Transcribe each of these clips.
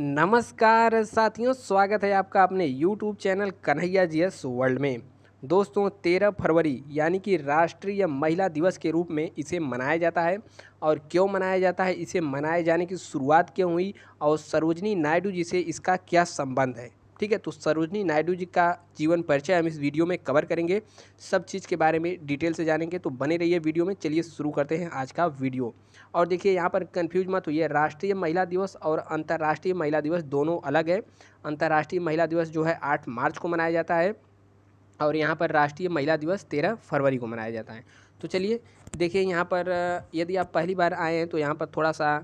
नमस्कार साथियों स्वागत है आपका अपने YouTube channel Kanhaiya ji S world में दोस्तों तेरह फरवरी यानी कि राष्ट्रीय महिला दिवस के रूप में इसे मनाया जाता है और क्यों मनाया जाता है इसे मनाए जाने की शुरुआत क्यों हुई और सरोजनी नायडू जी से इसका क्या संबंध है ठीक है तो सरोजनी नायडू जी का जीवन परिचय हम इस वीडियो में कवर करेंगे सब चीज़ के बारे में डिटेल से जानेंगे तो बने रहिए वीडियो में चलिए शुरू करते हैं आज का वीडियो और देखिए यहाँ पर कन्फ्यूज मत हुई राष्ट्रीय महिला दिवस और अंतर्राष्ट्रीय महिला दिवस दोनों अलग है अंतर्राष्ट्रीय महिला दिवस जो है आठ मार्च को मनाया जाता है और यहाँ पर राष्ट्रीय महिला दिवस तेरह फरवरी को मनाया जाता है तो चलिए देखिए यहाँ पर यदि आप पहली बार आए हैं तो यहाँ पर थोड़ा सा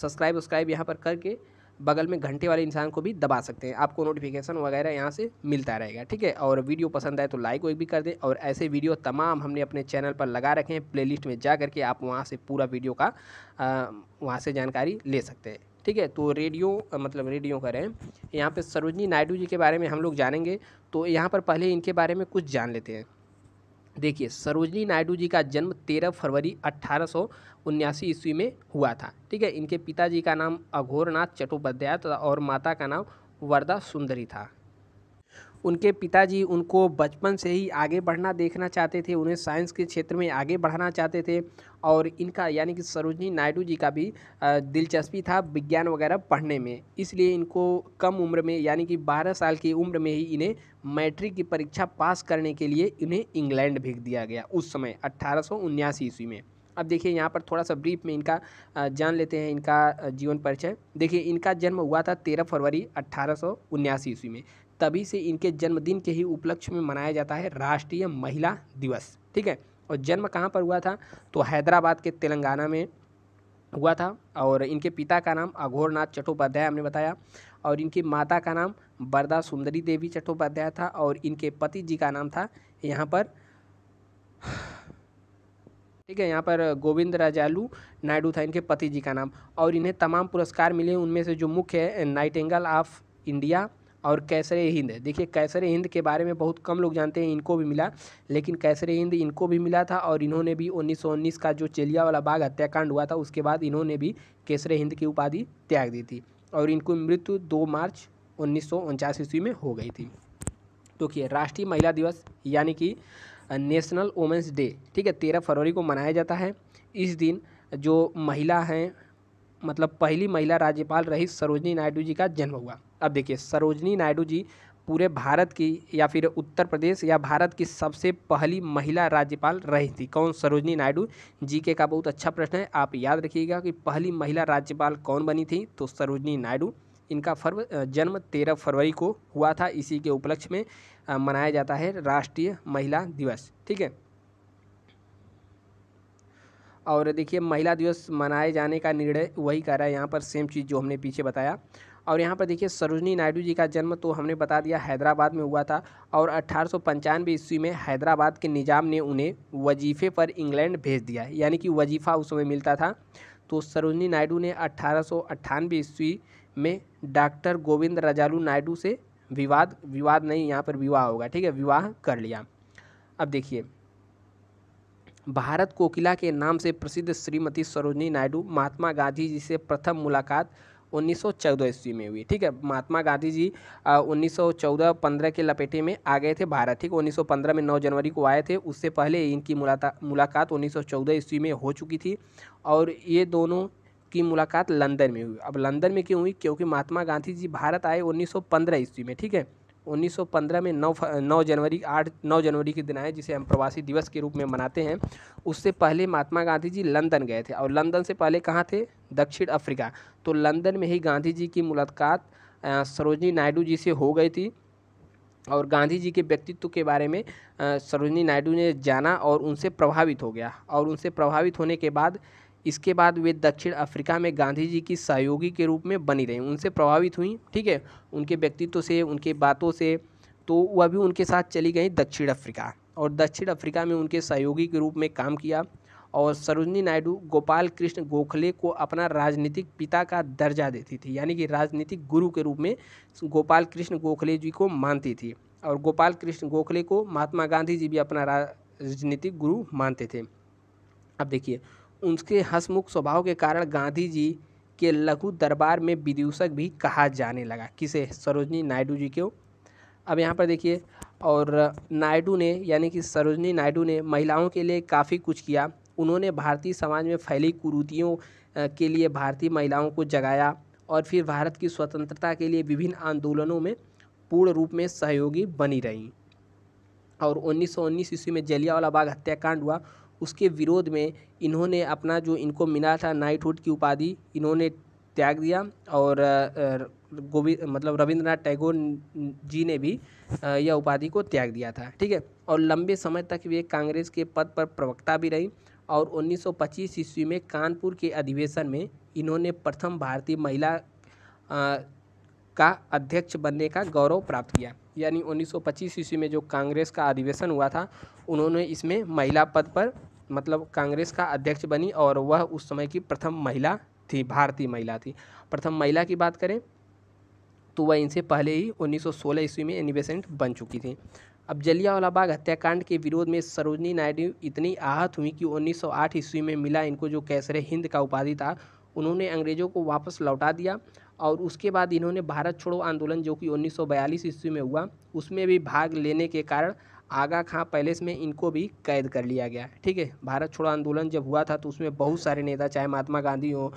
सब्सक्राइब वस्क्राइब यहाँ पर करके बगल में घंटे वाले इंसान को भी दबा सकते हैं आपको नोटिफिकेशन वगैरह यहाँ से मिलता रहेगा ठीक है और वीडियो पसंद आए तो लाइक वाइक भी कर दें और ऐसे वीडियो तमाम हमने अपने चैनल पर लगा रखे हैं प्ले में जा करके आप वहाँ से पूरा वीडियो का वहाँ से जानकारी ले सकते हैं ठीक है तो रेडियो मतलब रेडियो करें यहाँ पर सरोजनी नायडू जी के बारे में हम लोग जानेंगे तो यहाँ पर पहले इनके बारे में कुछ जान लेते हैं देखिए सरोजनी नायडू जी का जन्म 13 फरवरी अट्ठारह ईस्वी में हुआ था ठीक है इनके पिताजी का नाम अघोरनाथ चट्टोपाध्याय था और माता का नाम वरदा सुंदरी था उनके पिताजी उनको बचपन से ही आगे बढ़ना देखना चाहते थे उन्हें साइंस के क्षेत्र में आगे बढ़ाना चाहते थे और इनका यानी कि सरोजनी नायडू जी का भी दिलचस्पी था विज्ञान वगैरह पढ़ने में इसलिए इनको कम उम्र में यानी कि 12 साल की उम्र में ही इन्हें मैट्रिक की परीक्षा पास करने के लिए इन्हें इंग्लैंड भेज दिया गया उस समय अट्ठारह ईस्वी में अब देखिए यहाँ पर थोड़ा सा ब्रीफ में इनका जान लेते हैं इनका जीवन परिचय देखिए इनका जन्म हुआ था तेरह फरवरी अट्ठारह ईस्वी में तभी से इनके जन्मदिन के ही उपलक्ष्य में मनाया जाता है राष्ट्रीय महिला दिवस ठीक है और जन्म कहाँ पर हुआ था तो हैदराबाद के तेलंगाना में हुआ था और इनके पिता का नाम अघोरनाथ चट्टोपाध्याय हमने बताया और इनकी माता का नाम बरदा सुंदरी देवी चट्टोपाध्याय था और इनके पति जी का नाम था यहाँ पर ठीक है यहाँ पर गोविंद राजालू नायडू था इनके पति जी का नाम और इन्हें तमाम पुरस्कार मिले उनमें से जो मुख्य है नाइटेंगल ऑफ इंडिया और कैसर हिंद देखिए कैसर हिंद के बारे में बहुत कम लोग जानते हैं इनको भी मिला लेकिन कैसर हिंद इनको भी मिला था और इन्होंने भी 1919 का जो चेलिया वाला बाघ हत्याकांड हुआ था उसके बाद इन्होंने भी कैसर हिंद की उपाधि त्याग दी थी और इनको मृत्यु दो मार्च उन्नीस ईस्वी में हो गई थी तो देखिए राष्ट्रीय महिला दिवस यानी कि नेशनल वुमेंस डे ठीक है तेरह फरवरी को मनाया जाता है इस दिन जो महिला हैं मतलब पहली महिला राज्यपाल रही सरोजनी नायडू जी का जन्म हुआ अब देखिए सरोजनी नायडू जी पूरे भारत की या फिर उत्तर प्रदेश या भारत की सबसे पहली महिला राज्यपाल रही थी कौन सरोजनी नायडू जी के का बहुत अच्छा प्रश्न है आप याद रखिएगा कि पहली महिला राज्यपाल कौन बनी थी तो सरोजनी नायडू इनका फर्व जन्म तेरह फरवरी को हुआ था इसी के उपलक्ष्य में मनाया जाता है राष्ट्रीय महिला दिवस ठीक है और देखिए महिला दिवस मनाए जाने का निर्णय वही कर रहा है यहाँ पर सेम चीज़ जो हमने पीछे बताया और यहाँ पर देखिए सरोजनी नायडू जी का जन्म तो हमने बता दिया हैदराबाद में हुआ था और अट्ठारह ईस्वी में हैदराबाद के निज़ाम ने उन्हें वजीफ़े पर इंग्लैंड भेज दिया यानी कि वजीफ़ा उस समय मिलता था तो सरोजनी नायडू ने अट्ठारह ईस्वी में डॉक्टर गोविंद रजालू नायडू से विवाद विवाद नहीं यहाँ पर विवाह होगा ठीक है विवाह कर लिया अब देखिए भारत कोकिला के नाम से प्रसिद्ध श्रीमती सरोजनी नायडू महात्मा गांधी जी से प्रथम मुलाकात 1914 ईस्वी में हुई ठीक है महात्मा गांधी जी 1914-15 के लपेटे में आ गए थे भारत ठीक 1915 में 9 जनवरी को आए थे उससे पहले इनकी मुलाकात 1914 ईस्वी में हो चुकी थी और ये दोनों की मुलाकात लंदन में हुई अब लंदन में क्यों हुई क्योंकि महात्मा गांधी जी भारत आए 1915 ईस्वी में ठीक है 1915 में 9 9 जनवरी 8 9 जनवरी के दिन आए जिसे हम प्रवासी दिवस के रूप में मनाते हैं उससे पहले महात्मा गांधी जी लंदन गए थे और लंदन से पहले कहाँ थे दक्षिण अफ्रीका तो लंदन में ही गांधी जी की मुलाकात सरोजनी नायडू जी से हो गई थी और गांधी जी के व्यक्तित्व के बारे में सरोजनी नायडू ने जाना और उनसे प्रभावित हो गया और उनसे प्रभावित होने के बाद इसके बाद वे दक्षिण अफ्रीका में गांधी जी की सहयोगी के रूप में बनी रहीं उनसे प्रभावित हुई ठीक है उनके व्यक्तित्व से उनके बातों से तो वह भी उनके साथ चली गई दक्षिण अफ्रीका और दक्षिण अफ्रीका में उनके सहयोगी के रूप में काम किया और सरोजनी नायडू गोपाल कृष्ण गोखले को अपना राजनीतिक पिता का दर्जा देती थी यानी कि राजनीतिक गुरु के रूप में गोपाल कृष्ण गोखले जी को मानती थी और गोपाल कृष्ण गोखले को महात्मा गांधी जी भी अपना राजनीतिक गुरु मानते थे अब देखिए उनके हंसमुख स्वभाव के कारण गांधी जी के लघु दरबार में विदूषक भी कहा जाने लगा किसे सरोजनी नायडू जी को अब यहाँ पर देखिए और नायडू ने यानी कि सरोजनी नायडू ने महिलाओं के लिए काफ़ी कुछ किया उन्होंने भारतीय समाज में फैली कुरूतियों के लिए भारतीय महिलाओं को जगाया और फिर भारत की स्वतंत्रता के लिए विभिन्न आंदोलनों में पूर्ण रूप में सहयोगी बनी रहीं और 1919 ईस्वी में जलियावाला बाग हत्याकांड हुआ उसके विरोध में इन्होंने अपना जो इनको मिला था नाइटहुड की उपाधि इन्होंने त्याग दिया और गोविंद मतलब रविंद्रनाथ टैगोर जी ने भी यह उपाधि को त्याग दिया था ठीक है और लंबे समय तक वे कांग्रेस के पद पर प्रवक्ता भी रही और 1925 ईस्वी में कानपुर के अधिवेशन में इन्होंने प्रथम भारतीय महिला का अध्यक्ष बनने का गौरव प्राप्त किया यानी 1925 ईस्वी में जो कांग्रेस का अधिवेशन हुआ था उन्होंने इसमें महिला पद पर मतलब कांग्रेस का अध्यक्ष बनी और वह उस समय की प्रथम महिला थी भारतीय महिला थी प्रथम महिला की बात करें तो वह इनसे पहले ही 1916 ईस्वी में एनिवेसेंट बन चुकी थी अब जलियावाला बाग हत्याकांड के विरोध में सरोजनी नायडू इतनी आहत हुई कि 1908 ईस्वी में मिला इनको जो कैसरे हिंद का उपाधि था उन्होंने अंग्रेज़ों को वापस लौटा दिया और उसके बाद इन्होंने भारत छोड़ो आंदोलन जो कि 1942 ईस्वी में हुआ उसमें भी भाग लेने के कारण आगा खां पैलेस में इनको भी कैद कर लिया गया ठीक है भारत छोड़ो आंदोलन जब हुआ था तो उसमें बहुत सारे नेता चाहे महात्मा गांधी हों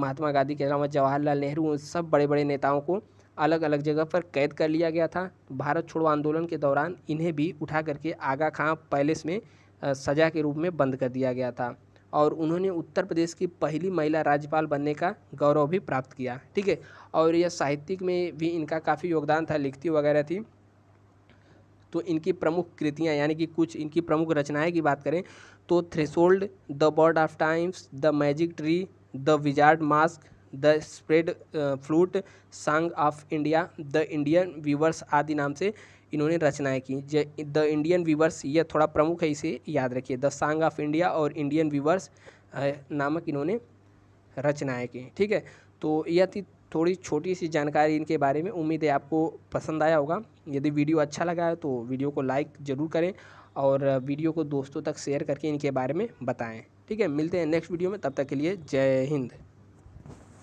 महात्मा गांधी के अलावा जवाहरलाल नेहरू सब बड़े बड़े नेताओं को अलग अलग जगह पर कैद कर लिया गया था भारत छोड़ो आंदोलन के दौरान इन्हें भी उठा करके आगा खां पैलेस में सज़ा के रूप में बंद कर दिया गया था और उन्होंने उत्तर प्रदेश की पहली महिला राज्यपाल बनने का गौरव भी प्राप्त किया ठीक है और यह साहित्यिक में भी इनका काफ़ी योगदान था लिखती वगैरह थी तो इनकी प्रमुख कृतियाँ यानी कि कुछ इनकी प्रमुख रचनाएं की बात करें तो threshold the bird of times the magic tree the wizard mask the spread flute song of India the Indian weavers आदि नाम से इन्होंने रचनाएं की द इंडियन वीवर्स यह थोड़ा प्रमुख है इसे याद रखिए द सांग ऑफ इंडिया और इंडियन वीवर्स नामक इन्होंने रचनाएं की ठीक है तो यह थी थोड़ी छोटी सी जानकारी इनके बारे में उम्मीद है आपको पसंद आया होगा यदि वीडियो अच्छा लगा है तो वीडियो को लाइक ज़रूर करें और वीडियो को दोस्तों तक शेयर करके इनके बारे में बताएँ ठीक है मिलते हैं नेक्स्ट वीडियो में तब तक के लिए जय हिंद